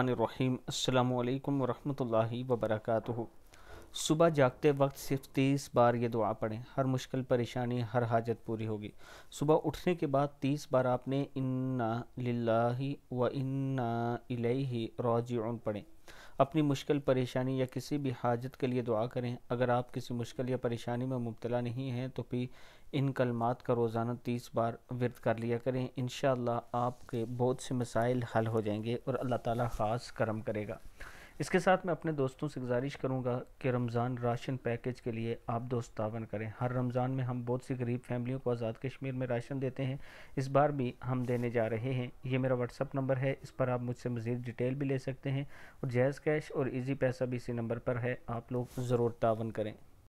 अस्सलाम अल्लाम रहमतुल्लाहि वबरक सुबह जागते वक्त सिर्फ तीस बार ये दुआ पढ़ें हर मुश्किल परेशानी हर हाजत पूरी होगी सुबह उठने के बाद तीस बार आपने इन्ना लाही व इन्ना इलेही राजिउन पढ़ें अपनी मुश्किल परेशानी या किसी भी हाजत के लिए दुआ करें अगर आप किसी मुश्किल या परेशानी में मुबतला नहीं हैं तो भी इन कलमात का रोज़ाना तीस बार वर्द कर लिया करें इन आपके बहुत से मसाइल हल हो जाएंगे और अल्लाह ताला ख़ास करम करेगा इसके साथ मैं अपने दोस्तों से गुजारिश करूँगा कि रमज़ान राशन पैकेज के लिए आप दोस्त तावन करें हर रमज़ान में हम बहुत सी गरीब फैमिलियों को आज़ाद कश्मीर में राशन देते हैं इस बार भी हम देने जा रहे हैं ये मेरा व्हाट्सअप नंबर है इस पर आप मुझसे मज़ीद डिटेल भी ले सकते हैं और जैज़ कैश और ईजी पैसा भी इसी नंबर पर है आप लोग ज़रूर तावन करें